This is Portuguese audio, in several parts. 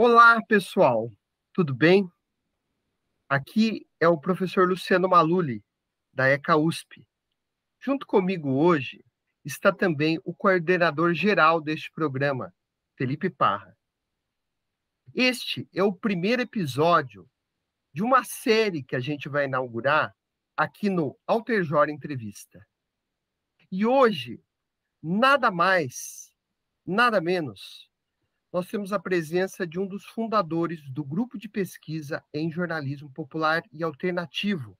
Olá, pessoal, tudo bem? Aqui é o professor Luciano Maluli, da ECA USP. Junto comigo hoje está também o coordenador geral deste programa, Felipe Parra. Este é o primeiro episódio de uma série que a gente vai inaugurar aqui no Alterjor Entrevista. E hoje, nada mais, nada menos nós temos a presença de um dos fundadores do Grupo de Pesquisa em Jornalismo Popular e Alternativo,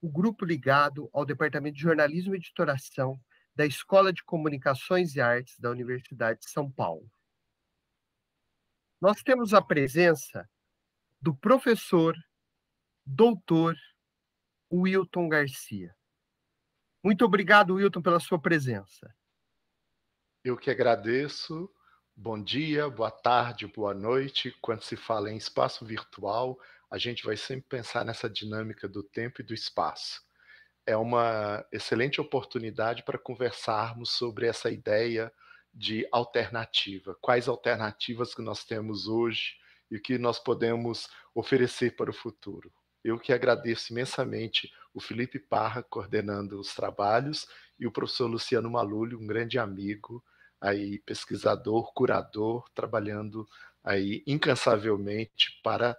o um grupo ligado ao Departamento de Jornalismo e Editoração da Escola de Comunicações e Artes da Universidade de São Paulo. Nós temos a presença do professor, doutor Wilton Garcia. Muito obrigado, Wilton, pela sua presença. Eu que agradeço Bom dia, boa tarde, boa noite. Quando se fala em espaço virtual, a gente vai sempre pensar nessa dinâmica do tempo e do espaço. É uma excelente oportunidade para conversarmos sobre essa ideia de alternativa. Quais alternativas que nós temos hoje e o que nós podemos oferecer para o futuro. Eu que agradeço imensamente o Felipe Parra coordenando os trabalhos e o professor Luciano Malulho, um grande amigo aí pesquisador, curador, trabalhando aí incansavelmente para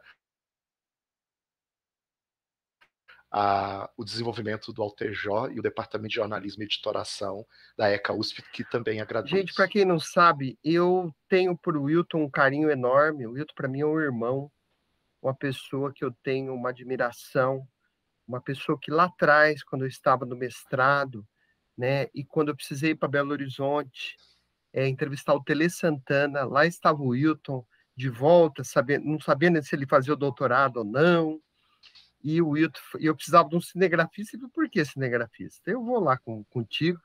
a, o desenvolvimento do Altejó e o Departamento de Jornalismo e Editoração da ECA USP, que também agradeço. Gente, para quem não sabe, eu tenho por Wilton um carinho enorme. O Wilton, para mim, é um irmão, uma pessoa que eu tenho uma admiração, uma pessoa que lá atrás, quando eu estava no mestrado, né, e quando eu precisei ir para Belo Horizonte, é, entrevistar o Tele Santana, lá estava o Wilton de volta, sabendo, não sabendo se ele fazia o doutorado ou não. E o Wilton, eu precisava de um cinegrafista, e por que cinegrafista? Eu vou lá com, contigo.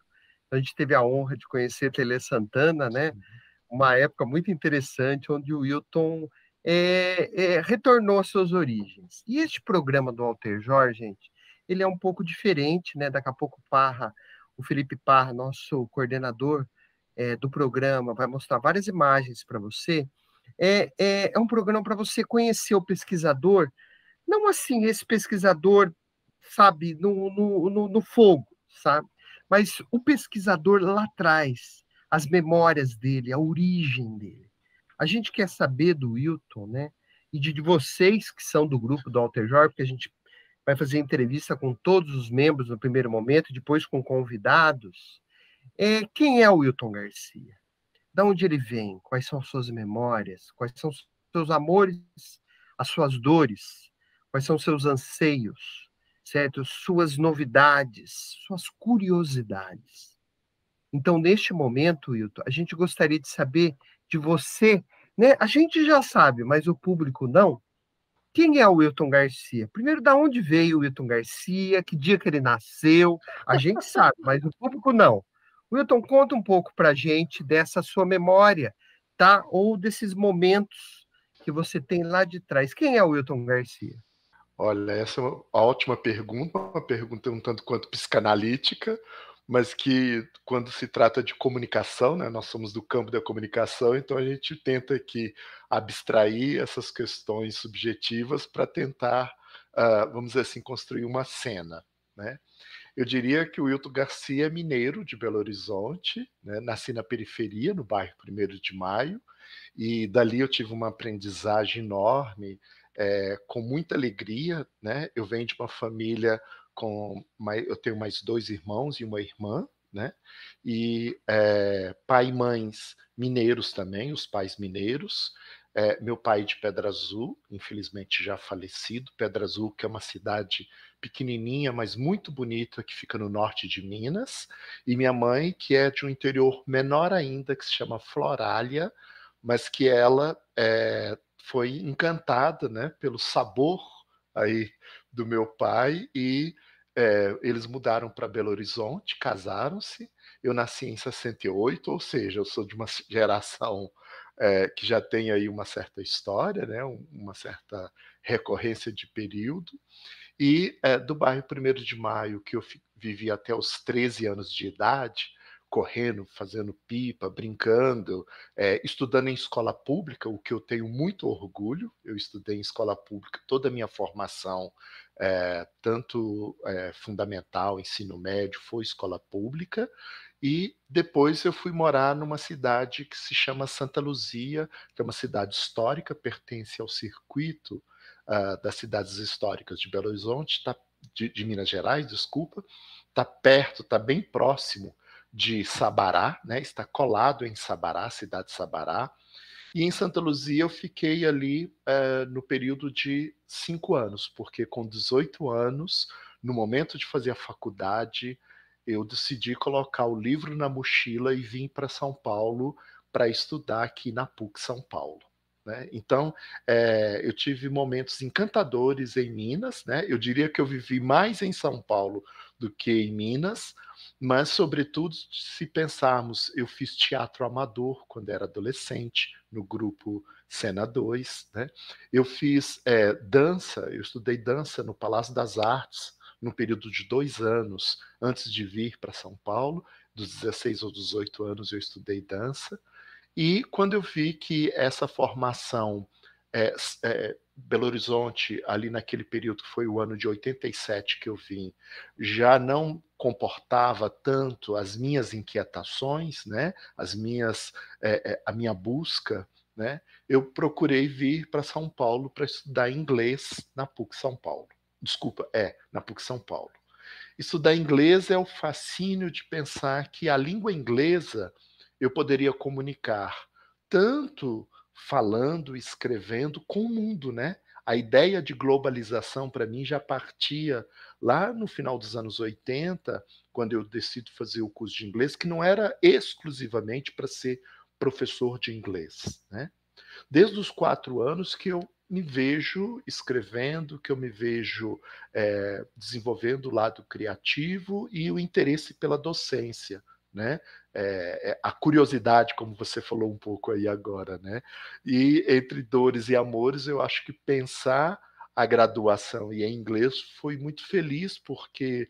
A gente teve a honra de conhecer Tele Santana, né? Uhum. Uma época muito interessante, onde o Wilton é, é, retornou às suas origens. E este programa do Walter Jorge, gente, ele é um pouco diferente, né? Daqui a pouco Parra, o Felipe Parra, nosso coordenador, é, do programa, vai mostrar várias imagens para você. É, é, é um programa para você conhecer o pesquisador, não assim, esse pesquisador, sabe, no, no, no, no fogo, sabe? Mas o pesquisador lá atrás, as memórias dele, a origem dele. A gente quer saber do Wilton, né? E de, de vocês que são do grupo do Alter Jorge, porque a gente vai fazer entrevista com todos os membros no primeiro momento, depois com convidados, é, quem é o Wilton Garcia? Da onde ele vem? Quais são suas memórias? Quais são seus amores? As suas dores? Quais são seus anseios? Certo? Suas novidades, suas curiosidades. Então, neste momento, Wilton, a gente gostaria de saber de você, né? A gente já sabe, mas o público não. Quem é o Wilton Garcia? Primeiro, da onde veio o Wilton Garcia? Que dia que ele nasceu? A gente sabe, mas o público não. Wilton, conta um pouco para a gente dessa sua memória, tá? Ou desses momentos que você tem lá de trás. Quem é o Wilton Garcia? Olha, essa é uma ótima pergunta, uma pergunta um tanto quanto psicanalítica, mas que quando se trata de comunicação, né, nós somos do campo da comunicação, então a gente tenta aqui abstrair essas questões subjetivas para tentar, uh, vamos dizer assim, construir uma cena. Né? Eu diria que o Wilton Garcia é mineiro de Belo Horizonte, né? nasci na periferia, no bairro 1 de Maio, e dali eu tive uma aprendizagem enorme, é, com muita alegria. Né? Eu venho de uma família com. Mais, eu tenho mais dois irmãos e uma irmã, né? E é, pai e mães mineiros também, os pais mineiros, é, meu pai é de Pedra Azul, infelizmente já falecido. Pedra Azul, que é uma cidade pequenininha, mas muito bonita, que fica no norte de Minas. E minha mãe, que é de um interior menor ainda, que se chama Florália, mas que ela é, foi encantada né, pelo sabor aí do meu pai e é, eles mudaram para Belo Horizonte, casaram-se. Eu nasci em 68, ou seja, eu sou de uma geração é, que já tem aí uma certa história, né, uma certa recorrência de período, e é, do bairro Primeiro de Maio, que eu vivi até os 13 anos de idade, correndo, fazendo pipa, brincando, é, estudando em escola pública, o que eu tenho muito orgulho. Eu estudei em escola pública toda a minha formação, é, tanto é, fundamental, ensino médio, foi escola pública, e depois eu fui morar numa cidade que se chama Santa Luzia, que é uma cidade histórica, pertence ao circuito uh, das cidades históricas de Belo Horizonte, tá, de, de, Minas Gerais, desculpa, está perto, está bem próximo de Sabará, né, está colado em Sabará, cidade de Sabará. E em Santa Luzia eu fiquei ali uh, no período de cinco anos, porque com 18 anos, no momento de fazer a faculdade, eu decidi colocar o livro na mochila e vim para São Paulo para estudar aqui na PUC São Paulo. Né? Então, é, eu tive momentos encantadores em Minas, né? eu diria que eu vivi mais em São Paulo do que em Minas, mas, sobretudo, se pensarmos, eu fiz teatro amador quando era adolescente, no grupo Cena 2, né? eu fiz é, dança, eu estudei dança no Palácio das Artes, no período de dois anos antes de vir para São Paulo, dos 16 ou 18 anos eu estudei dança, e quando eu vi que essa formação é, é, Belo Horizonte, ali naquele período que foi o ano de 87 que eu vim, já não comportava tanto as minhas inquietações, né? As minhas, é, é a minha busca, né? Eu procurei vir para São Paulo para estudar inglês na PUC São Paulo. Desculpa, é, na PUC São Paulo. isso da inglês é o fascínio de pensar que a língua inglesa eu poderia comunicar tanto falando, escrevendo com o mundo, né? A ideia de globalização para mim já partia lá no final dos anos 80, quando eu decido fazer o curso de inglês, que não era exclusivamente para ser professor de inglês, né? Desde os quatro anos que eu me vejo escrevendo, que eu me vejo é, desenvolvendo o lado criativo e o interesse pela docência, né? É, a curiosidade, como você falou um pouco aí agora, né? E entre dores e amores, eu acho que pensar a graduação e em inglês foi muito feliz porque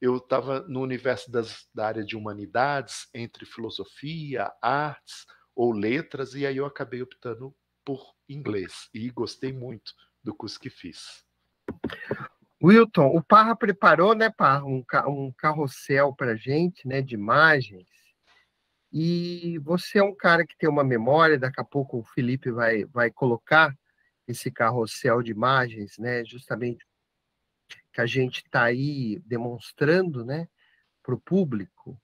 eu estava no universo das, da área de humanidades entre filosofia, artes ou letras e aí eu acabei optando por inglês e gostei muito do curso que fiz. Wilton, o Parra preparou, né, Parra, um, ca um carrossel para gente, né, de imagens. E você é um cara que tem uma memória. Daqui a pouco o Felipe vai, vai colocar esse carrossel de imagens, né, justamente que a gente está aí demonstrando, né, para o público.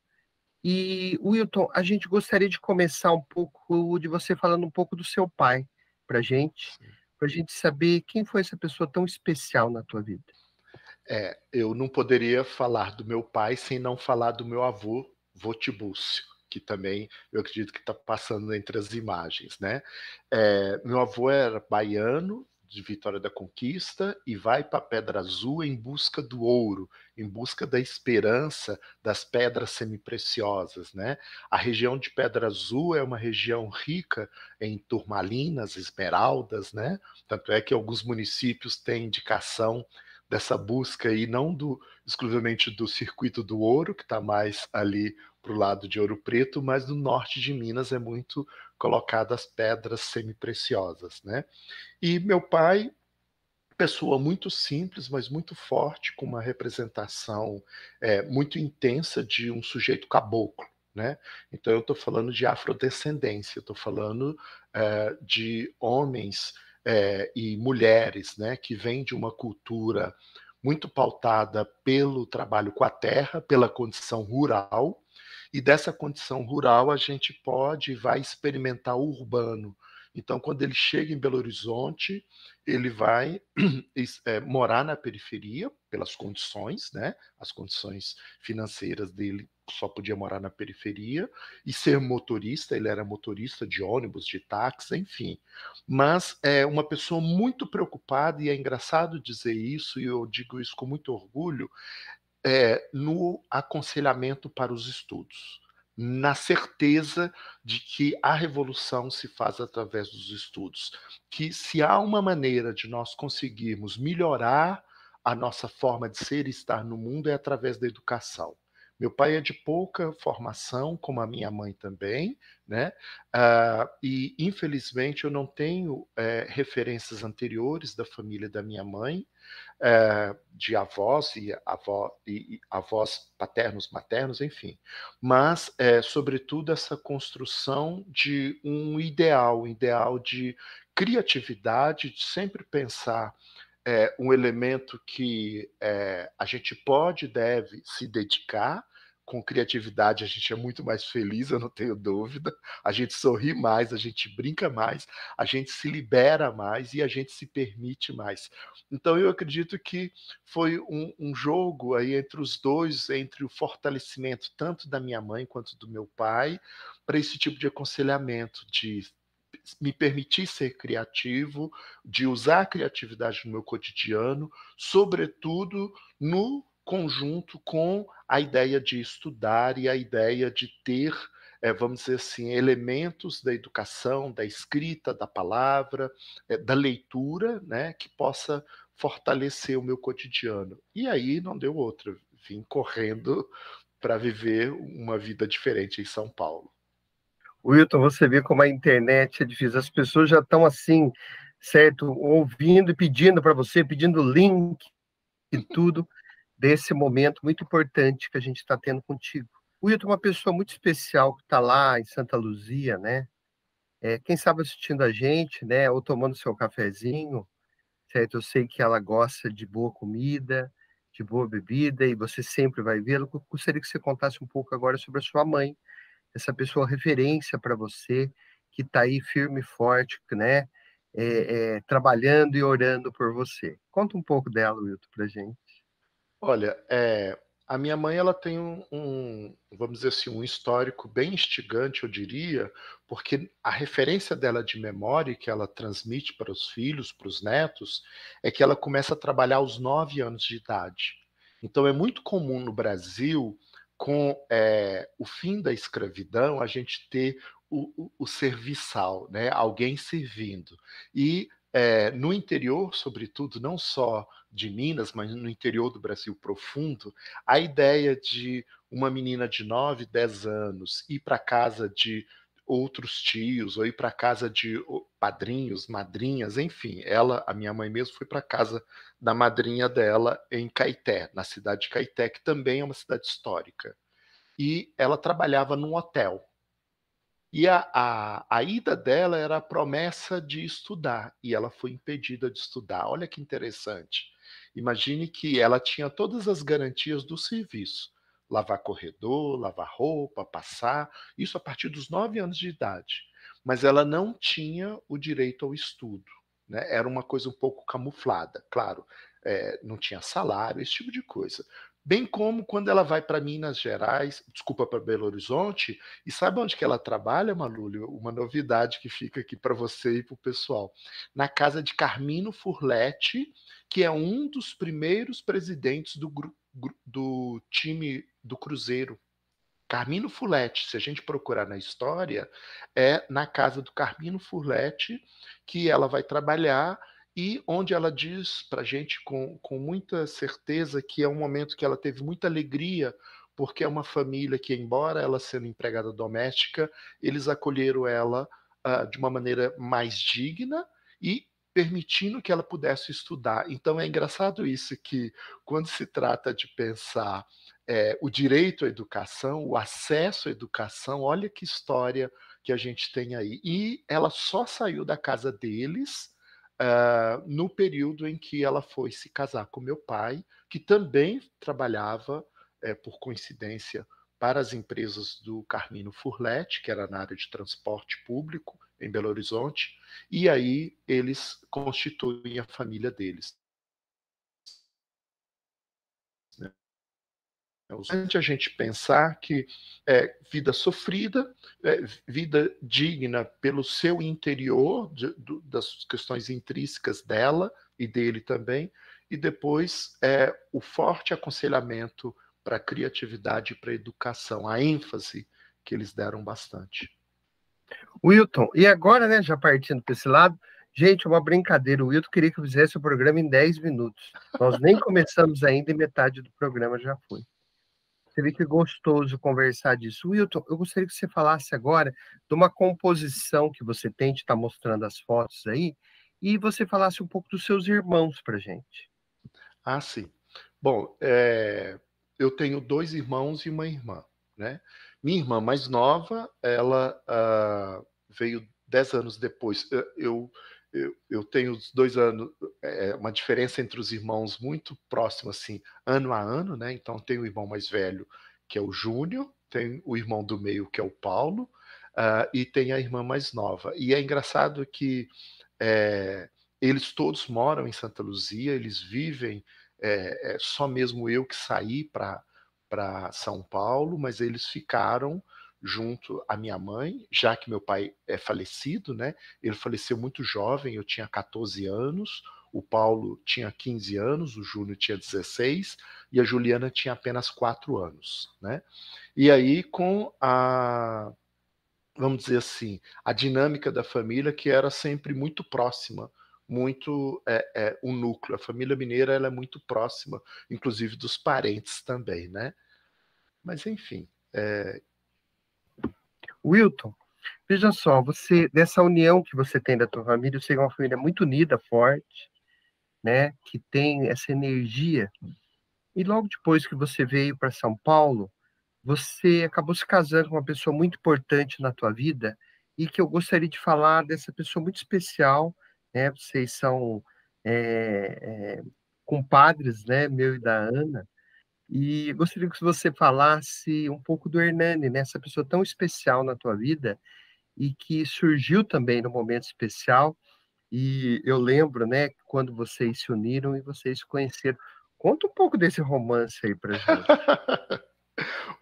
E Wilton, a gente gostaria de começar um pouco de você falando um pouco do seu pai para gente, para gente saber quem foi essa pessoa tão especial na tua vida. É, eu não poderia falar do meu pai sem não falar do meu avô, Votibúcio, que também eu acredito que está passando entre as imagens, né? É, meu avô era baiano, de Vitória da Conquista e vai para Pedra Azul em busca do ouro, em busca da esperança das pedras semipreciosas, né? A região de Pedra Azul é uma região rica em turmalinas, esmeraldas, né? Tanto é que alguns municípios têm indicação dessa busca e não do exclusivamente do circuito do ouro, que está mais ali para o lado de Ouro Preto, mas no norte de Minas é muito colocadas pedras semipreciosas, né? E meu pai, pessoa muito simples, mas muito forte, com uma representação é, muito intensa de um sujeito caboclo. Né? Então, eu estou falando de afrodescendência, estou falando é, de homens é, e mulheres né, que vêm de uma cultura muito pautada pelo trabalho com a terra, pela condição rural, e dessa condição rural, a gente pode e vai experimentar o urbano. Então, quando ele chega em Belo Horizonte, ele vai é, morar na periferia, pelas condições, né? As condições financeiras dele só podia morar na periferia, e ser motorista, ele era motorista de ônibus, de táxi, enfim. Mas é uma pessoa muito preocupada, e é engraçado dizer isso, e eu digo isso com muito orgulho, é, no aconselhamento para os estudos, na certeza de que a revolução se faz através dos estudos, que se há uma maneira de nós conseguirmos melhorar a nossa forma de ser e estar no mundo é através da educação. Meu pai é de pouca formação, como a minha mãe também, né? Ah, e infelizmente eu não tenho é, referências anteriores da família da minha mãe, é, de avós e, avó, e, e, avós paternos, maternos, enfim. Mas, é, sobretudo, essa construção de um ideal, um ideal de criatividade, de sempre pensar é, um elemento que é, a gente pode e deve se dedicar, com criatividade a gente é muito mais feliz, eu não tenho dúvida. A gente sorri mais, a gente brinca mais, a gente se libera mais e a gente se permite mais. Então eu acredito que foi um, um jogo aí entre os dois, entre o fortalecimento tanto da minha mãe quanto do meu pai, para esse tipo de aconselhamento, de me permitir ser criativo, de usar a criatividade no meu cotidiano, sobretudo no conjunto com a ideia de estudar e a ideia de ter, é, vamos dizer assim, elementos da educação, da escrita, da palavra, é, da leitura, né, que possa fortalecer o meu cotidiano. E aí não deu outra, vim correndo para viver uma vida diferente em São Paulo. Wilton, você vê como a internet é difícil. As pessoas já estão assim, certo? Ouvindo e pedindo para você, pedindo link e tudo desse momento muito importante que a gente está tendo contigo. O Wilton é uma pessoa muito especial que está lá em Santa Luzia, né? É, quem sabe assistindo a gente, né? Ou tomando seu cafezinho, certo? Eu sei que ela gosta de boa comida, de boa bebida, e você sempre vai vê-la. Gostaria que você contasse um pouco agora sobre a sua mãe, essa pessoa referência para você, que está aí firme e forte, né? É, é, trabalhando e orando por você. Conta um pouco dela, Wilton, para gente. Olha, é, a minha mãe ela tem um, um, vamos dizer assim, um histórico bem instigante, eu diria, porque a referência dela de memória que ela transmite para os filhos, para os netos, é que ela começa a trabalhar aos nove anos de idade. Então é muito comum no Brasil, com é, o fim da escravidão, a gente ter o, o, o serviçal, né? alguém servindo. E é, no interior, sobretudo, não só de Minas, mas no interior do Brasil profundo, a ideia de uma menina de 9, 10 anos ir para casa de outros tios, ou ir para casa de padrinhos, madrinhas, enfim. Ela, a minha mãe mesmo, foi para casa da madrinha dela em Caeté, na cidade de Caeté, que também é uma cidade histórica. E ela trabalhava num hotel. E a, a, a, ida dela era a promessa de estudar, e ela foi impedida de estudar. Olha que interessante. Imagine que ela tinha todas as garantias do serviço: lavar corredor, lavar roupa, passar, isso a partir dos nove anos de idade. Mas ela não tinha o direito ao estudo. Né? Era uma coisa um pouco camuflada, claro. É, não tinha salário, esse tipo de coisa. Bem como quando ela vai para Minas Gerais, desculpa, para Belo Horizonte, e sabe onde que ela trabalha, Malúlio? Uma novidade que fica aqui para você e para o pessoal. Na casa de Carmino Furlete, que é um dos primeiros presidentes do, do time do Cruzeiro. Carmino Furlete, se a gente procurar na história, é na casa do Carmino Furlete que ela vai trabalhar e onde ela diz para a gente com, com muita certeza que é um momento que ela teve muita alegria, porque é uma família que, embora ela sendo empregada doméstica, eles acolheram ela uh, de uma maneira mais digna e permitindo que ela pudesse estudar. Então é engraçado isso que quando se trata de pensar é, o direito à educação, o acesso à educação, olha que história que a gente tem aí. E ela só saiu da casa deles ah, no período em que ela foi se casar com meu pai, que também trabalhava, é, por coincidência, para as empresas do Carmino Furlete, que era na área de transporte público em Belo Horizonte, e aí eles constituem a família deles. É a gente pensar que é, vida sofrida, é, vida digna pelo seu interior, de, do, das questões intrínsecas dela e dele também, e depois é, o forte aconselhamento para criatividade e para educação, a ênfase que eles deram bastante. Wilton, e agora, né, já partindo para esse lado, gente, uma brincadeira, o Wilton queria que eu fizesse o programa em 10 minutos. Nós nem começamos ainda e metade do programa já foi. Você vê que gostoso conversar disso. Wilton, eu gostaria que você falasse agora de uma composição que você tem, está mostrando as fotos aí, e você falasse um pouco dos seus irmãos para gente. Ah, sim. Bom, é... eu tenho dois irmãos e uma irmã, né? Minha irmã mais nova, ela uh, veio dez anos depois. Eu, eu, eu tenho dois anos, é, é, uma diferença entre os irmãos muito próxima, assim, ano a ano, né? Então tem o irmão mais velho, que é o Júnior, tem o irmão do meio, que é o Paulo, uh, e tem a irmã mais nova. E é engraçado que é, eles todos moram em Santa Luzia, eles vivem, é, é só mesmo eu que saí para São Paulo, mas eles ficaram junto à minha mãe, já que meu pai é falecido, né? Ele faleceu muito jovem, eu tinha 14 anos, o Paulo tinha 15 anos, o Júnior tinha 16 e a Juliana tinha apenas 4 anos, né? E aí com a vamos dizer assim, a dinâmica da família que era sempre muito próxima, muito é, é, um núcleo. A família mineira ela é muito próxima, inclusive dos parentes também, né? Mas enfim, é, Wilton, veja só, você dessa união que você tem da tua família, você é uma família muito unida, forte, né? Que tem essa energia. E logo depois que você veio para São Paulo, você acabou se casando com uma pessoa muito importante na tua vida e que eu gostaria de falar dessa pessoa muito especial, né? Vocês são é, é, compadres, né? Meu e da Ana. E gostaria que você falasse um pouco do Hernani, né? essa pessoa tão especial na tua vida e que surgiu também no momento especial. E eu lembro, né, quando vocês se uniram e vocês se conheceram. Conta um pouco desse romance aí para gente.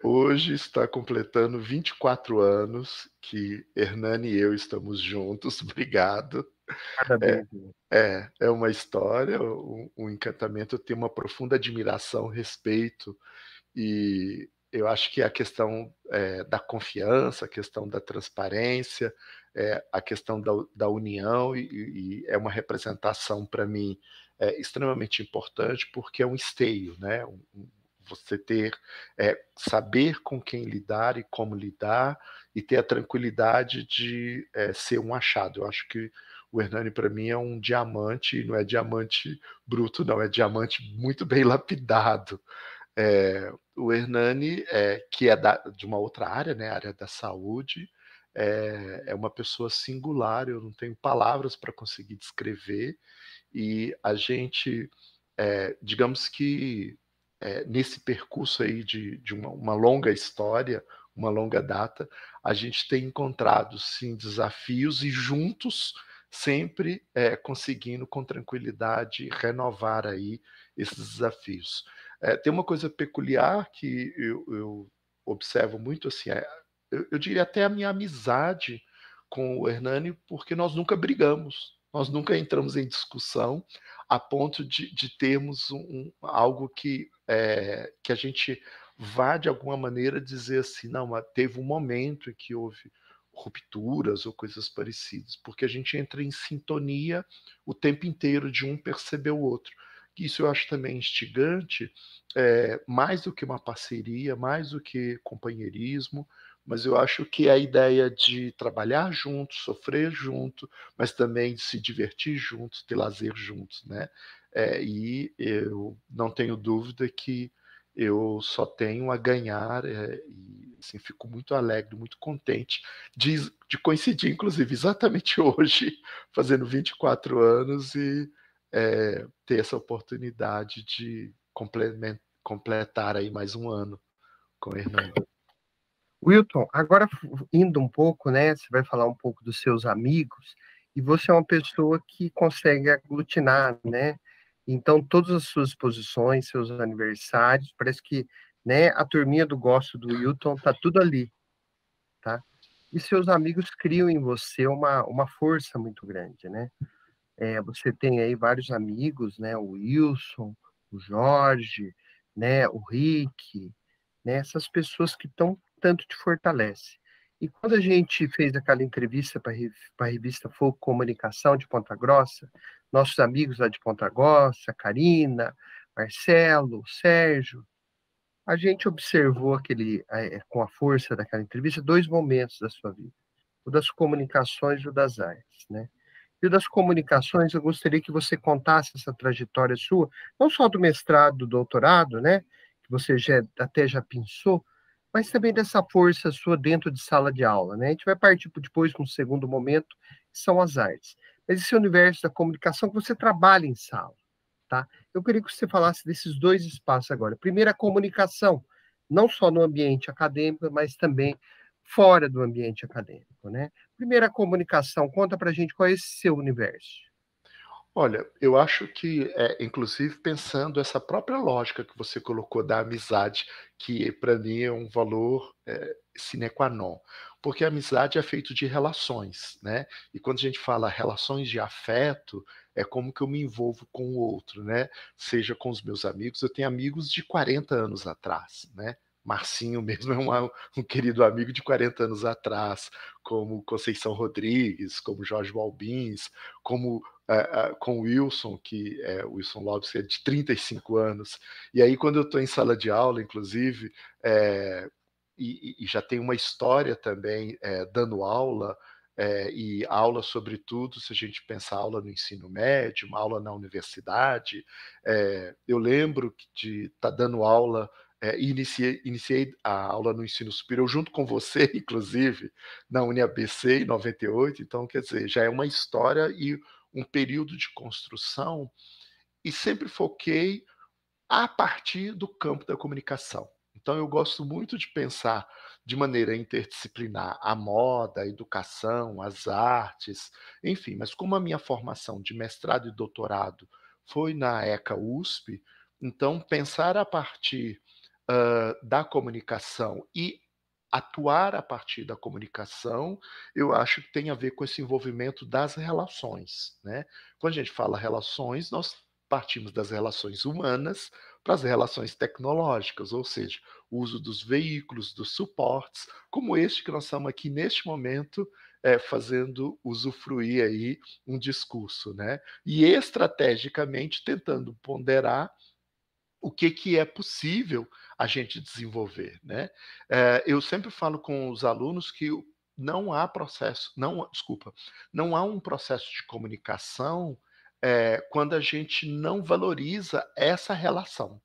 Hoje está completando 24 anos que Hernani e eu estamos juntos. Obrigado. É, né? é, é, uma história, o, o, encantamento tenho uma profunda admiração, respeito, e eu acho que a questão é, da confiança, a questão da transparência, é, a questão da, da união, e, e, é uma representação para mim é, extremamente importante, porque é um esteio, né? Um, você ter é, saber com quem lidar e como lidar e ter a tranquilidade de é, ser um achado. Eu acho que o Hernani, para mim, é um diamante, não é diamante bruto, não, é diamante muito bem lapidado. É, o Hernani, é, que é da, de uma outra área, né, área da saúde, é, é uma pessoa singular, eu não tenho palavras para conseguir descrever, e a gente, é, digamos que é, nesse percurso aí de, de uma, uma longa história, uma longa data, a gente tem encontrado sim desafios e juntos sempre é, conseguindo com tranquilidade renovar aí esses desafios. É, tem uma coisa peculiar que eu, eu observo muito assim, é, eu, eu, diria até a minha amizade com o Hernani, porque nós nunca brigamos, nós nunca entramos em discussão a ponto de, de termos um, algo que, eh, que a gente vá de alguma maneira dizer assim, não, teve um momento em que houve rupturas ou coisas parecidas, porque a gente entra em sintonia o tempo inteiro de um perceber o outro. Isso eu acho também instigante, é, mais do que uma parceria, mais do que companheirismo, mas eu acho que a ideia de trabalhar junto, sofrer junto, mas também de se divertir juntos, ter lazer juntos, né? É, e eu não tenho dúvida que eu só tenho a ganhar é, e assim, fico muito alegre, muito contente de, de, coincidir, inclusive, exatamente hoje, fazendo 24 anos e é, ter essa oportunidade de completar aí mais um ano com o Hernando. Wilton, agora indo um pouco, né? Você vai falar um pouco dos seus amigos e você é uma pessoa que consegue aglutinar, né? Então, todas as suas exposições, seus aniversários, parece que né, a turminha do gosto do Wilton tá tudo ali, tá? E seus amigos criam em você uma, uma força muito grande, né? É, você tem aí vários amigos, né? O Wilson, o Jorge, né? O Rick, né? Essas pessoas que tão tanto te fortalecem. E quando a gente fez aquela entrevista para a revista Fogo Comunicação de Ponta Grossa, nossos amigos lá de Ponta Grossa, Karina, Marcelo, Sérgio, a gente observou aquele, é, com a força daquela entrevista, dois momentos da sua vida: o das comunicações e o das artes, né? E o das comunicações, eu gostaria que você contasse essa trajetória sua, não só do mestrado, do doutorado, né? Que você já, até já pensou, mas também dessa força sua dentro de sala de aula. Né? A gente vai partir depois para um segundo momento, que são as artes. Mas esse universo da comunicação que você trabalha em sala. Tá? Eu queria que você falasse desses dois espaços agora. Primeiro, a comunicação, não só no ambiente acadêmico, mas também fora do ambiente acadêmico. Né? Primeiro, a comunicação. Conta para a gente qual é esse seu universo. Olha, eu acho que, é, inclusive, pensando essa própria lógica que você colocou da amizade, que para mim é um valor é, sine qua non, porque a amizade é feito de relações, né? E quando a gente fala relações de afeto, é como que eu me envolvo com o outro, né? Seja com os meus amigos, eu tenho amigos de 40 anos atrás, né? Marcinho mesmo é um querido amigo de 40 anos atrás, como Conceição Rodrigues, como Jorge Balbins, como uh, uh, com Wilson, que é Wilson Lopes, que é de 35 anos. E aí, quando eu estou em sala de aula, inclusive, é, e, e, já tem uma história também é, dando aula, é, e aula, sobretudo, se a gente pensar aula no ensino médio, uma aula na universidade. eu lembro de estar tá dando aula é, iniciei, iniciei, a aula no ensino superior junto com você, inclusive, na UniABC em 98. Então, quer dizer, já é uma história e um período de construção. E sempre foquei a partir do campo da comunicação. Então, eu gosto muito de pensar de maneira interdisciplinar a moda, a educação, as artes, enfim. Mas como a minha formação de mestrado e doutorado foi na ECA USP, então pensar a partir uh, da comunicação e atuar a partir da comunicação, eu acho que tem a ver com esse envolvimento das relações. Né? Quando a gente fala relações, nós partimos das relações humanas para as relações tecnológicas, ou seja, o uso dos veículos, dos suportes, como este que nós estamos aqui neste momento é, fazendo usufruir aí um discurso, né? E estrategicamente tentando ponderar o que, que é possível a gente desenvolver, né? É, eu sempre falo com os alunos que não há processo, não, desculpa, não há um processo de comunicação é, quando a gente não valoriza essa relação.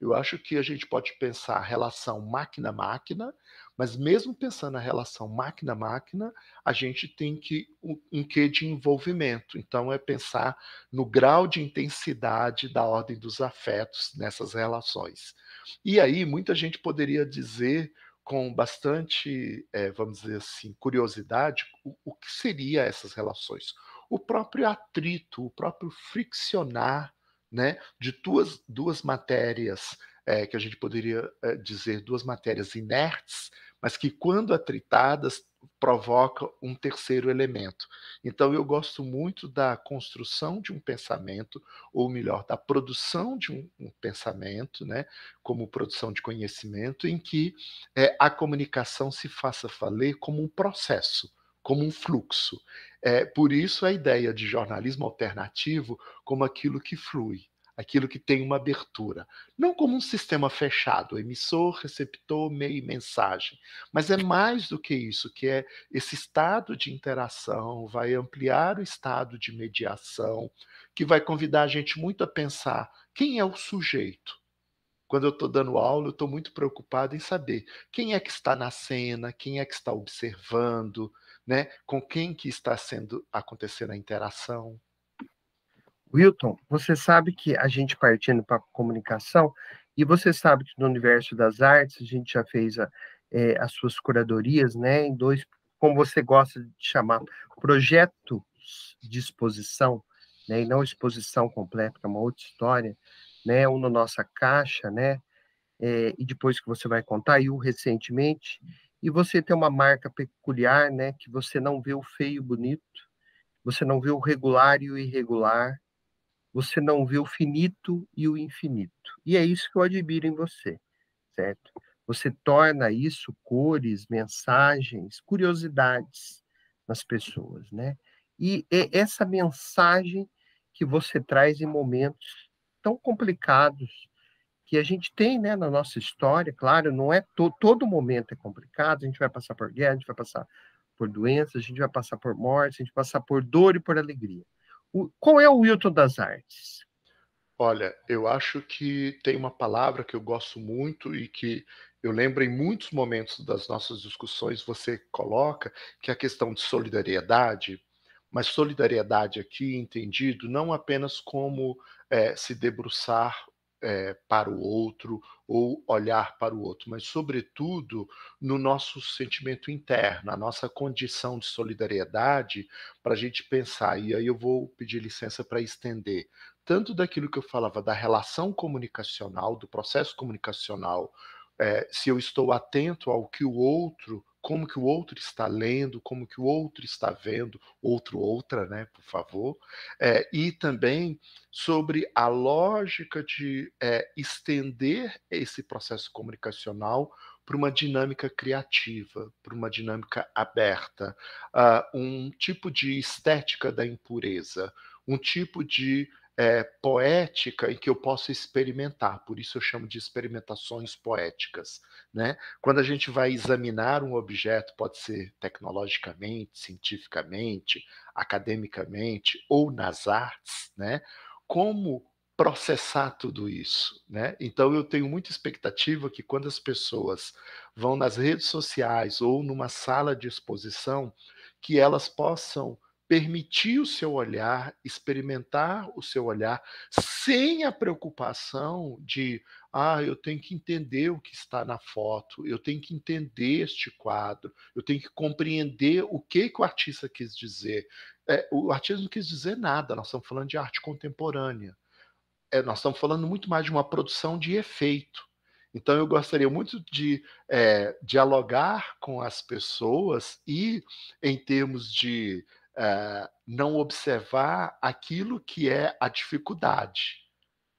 Eu acho que a gente pode pensar a relação máquina-máquina mas mesmo pensando na relação máquina-máquina, a gente tem que um quê de envolvimento. Então é pensar no grau de intensidade da ordem dos afetos nessas relações. E aí muita gente poderia dizer com bastante, é, vamos dizer assim, curiosidade o, o que seria essas relações. O próprio atrito, o próprio friccionar né, de duas, duas matérias é, que a gente poderia é, dizer duas matérias inertes mas que quando atritadas provoca um terceiro elemento. Então eu gosto muito da construção de um pensamento, ou melhor, da produção de um, um pensamento, né, como produção de conhecimento, em que é, a comunicação se faça valer como um processo, como um fluxo. É, por isso a ideia de jornalismo alternativo como aquilo que flui, aquilo que tem uma abertura. Não como um sistema fechado, emissor, receptor, meio e mensagem, mas é mais do que isso, que é esse estado de interação, vai ampliar o estado de mediação, que vai convidar a gente muito a pensar quem é o sujeito. Quando eu estou dando aula, eu estou muito preocupado em saber quem é que está na cena, quem é que está observando, né? com quem que está sendo acontecendo a interação, Wilton, você sabe que a gente partindo para comunicação, e você sabe que no universo das artes a gente já fez a, é, as suas curadorias, né? Em dois, como você gosta de chamar, projetos de exposição, né? E não exposição completa, é uma outra história, né? Um na nossa caixa, né? É, e depois que você vai contar, e o recentemente, e você tem uma marca peculiar, né? Que você não vê o feio e o bonito, você não vê o regular e o irregular, você não vê o finito e o infinito. E é isso que eu admiro em você, certo? Você torna isso cores, mensagens, curiosidades nas pessoas, né? E é essa mensagem que você traz em momentos tão complicados que a gente tem né, na nossa história, claro, não é to todo momento é complicado, a gente vai passar por guerra, a gente vai passar por doenças, a gente vai passar por mortes, a gente vai passar por dor e por alegria qual é o Wilton das artes? Olha, eu acho que tem uma palavra que eu gosto muito e que eu lembro em muitos momentos das nossas discussões você coloca, que é a questão de solidariedade, mas solidariedade aqui entendido não apenas como é, se debruçar é, para o outro ou olhar para o outro, mas, sobretudo, no nosso sentimento interno, a nossa condição de solidariedade, para a gente pensar. E aí eu vou pedir licença para estender tanto daquilo que eu falava da relação comunicacional, do processo comunicacional, é, se eu estou atento ao que o outro como que o outro está lendo, como que o outro está vendo, outro, outra, né, por favor, é, e também sobre a lógica de é, estender esse processo comunicacional para uma dinâmica criativa, para uma dinâmica aberta, uh, um tipo de estética da impureza, um tipo de é, poética em que eu posso experimentar, por isso eu chamo de experimentações poéticas. Né? Quando a gente vai examinar um objeto, pode ser tecnologicamente, cientificamente, academicamente ou nas artes, né? como processar tudo isso, né? Então eu tenho muita expectativa que quando as pessoas vão nas redes sociais ou numa sala de exposição, que elas possam permitir o seu olhar, experimentar o seu olhar, sem a preocupação de, ah, eu tenho que entender o que está na foto, eu tenho que entender este quadro, eu tenho que compreender o que, que o artista quis dizer. É, o artista não quis dizer nada, nós estamos falando de arte contemporânea. É, nós estamos falando muito mais de uma produção de efeito. Então, eu gostaria muito de é, dialogar com as pessoas e, em termos de eh, não observar aquilo que é a dificuldade.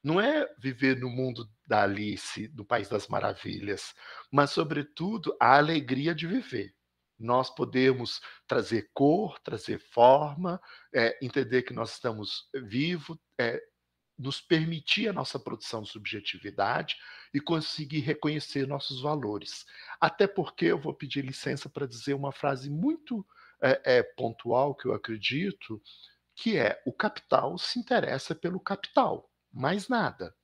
Não é viver no mundo da Alice, no País das Maravilhas, mas, sobretudo, a alegria de viver. Nós podemos trazer cor, trazer forma, é, entender que nós estamos vivos, é, eh, nos permitir a nossa produção de subjetividade e conseguir reconhecer nossos valores. Até porque eu vou pedir licença para dizer uma frase muito é, é pontual que eu acredito, que é o capital se interessa pelo capital, mais nada.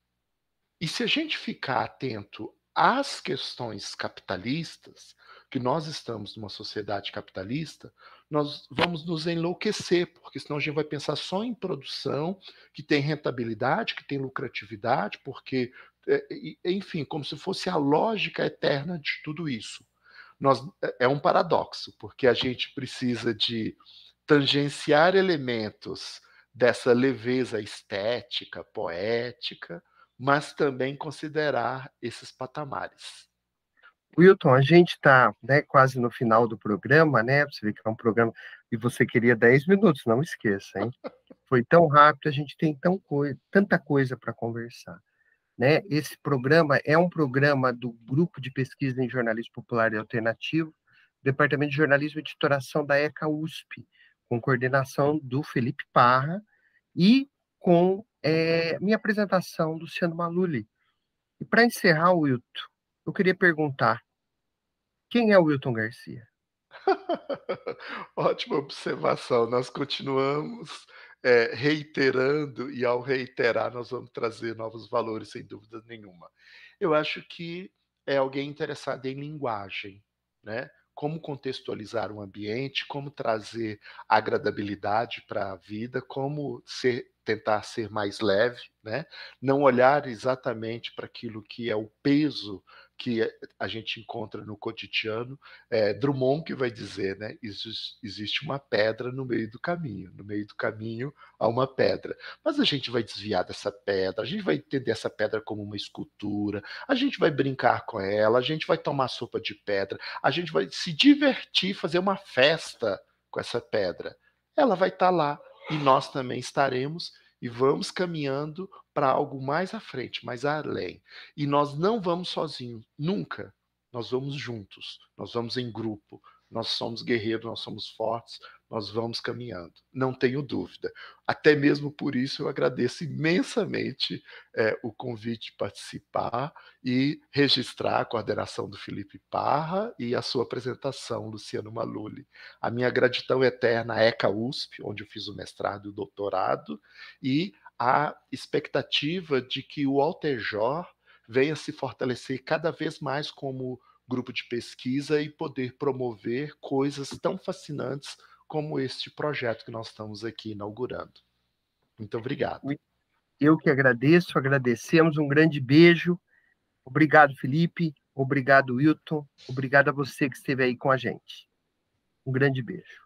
E se a gente ficar atento às questões capitalistas, que nós estamos numa sociedade capitalista, nós vamos nos enlouquecer, porque senão a gente vai pensar só em produção, que tem rentabilidade, que tem lucratividade, porque, é, enfim, como se fosse a lógica eterna de tudo isso nós, é, é um paradoxo, porque a gente precisa de tangenciar elementos dessa leveza estética, poética, mas também considerar esses patamares. Wilton, a gente está né, quase no final do programa, né? Você vê que é um programa e você queria 10 minutos, não esqueça, hein? Foi tão rápido, a gente tem tão tanta coisa para conversar. Né? Esse programa é um programa do Grupo de Pesquisa em Jornalismo Popular e Alternativo, Departamento de Jornalismo e Editoração da ECA USP, com coordenação do Felipe Parra e com é, minha apresentação, Luciano Maluli. E para encerrar, Wilton, eu queria perguntar: quem é o Wilton Garcia? Ótima observação. Nós continuamos é, reiterando, e ao reiterar, nós vamos trazer novos valores, sem dúvida nenhuma. Eu acho que é alguém interessado em linguagem, né? Como contextualizar um ambiente, como trazer agradabilidade para a vida, como ser, tentar ser mais leve, né? Não olhar exatamente para aquilo que é o peso que a gente encontra no cotidiano, é Drummond que vai dizer, né? existe uma pedra no meio do caminho, no meio do caminho há uma pedra. Mas a gente vai desviar dessa pedra, a gente vai entender essa pedra como uma escultura, a gente vai brincar com ela, a gente vai tomar sopa de pedra, a gente vai se divertir, fazer uma festa com essa pedra. Ela vai estar tá lá e nós também estaremos e vamos caminhando para algo mais à frente, mais além. E nós não vamos sozinhos, nunca. Nós vamos juntos, nós vamos em grupo, nós somos guerreiros, nós somos fortes, nós vamos caminhando, não tenho dúvida. Até mesmo por isso eu agradeço imensamente é, o convite de participar e registrar a coordenação do Felipe Parra e a sua apresentação, Luciano Maluli. A minha gratidão eterna à ECA USP, onde eu fiz o mestrado e o doutorado, e a expectativa de que o Altejor venha se fortalecer cada vez mais como grupo de pesquisa e poder promover coisas tão fascinantes como este projeto que nós estamos aqui inaugurando. Muito obrigado. Eu que agradeço, agradecemos, um grande beijo. Obrigado, Felipe. Obrigado, Wilton. Obrigado a você que esteve aí com a gente. Um grande beijo.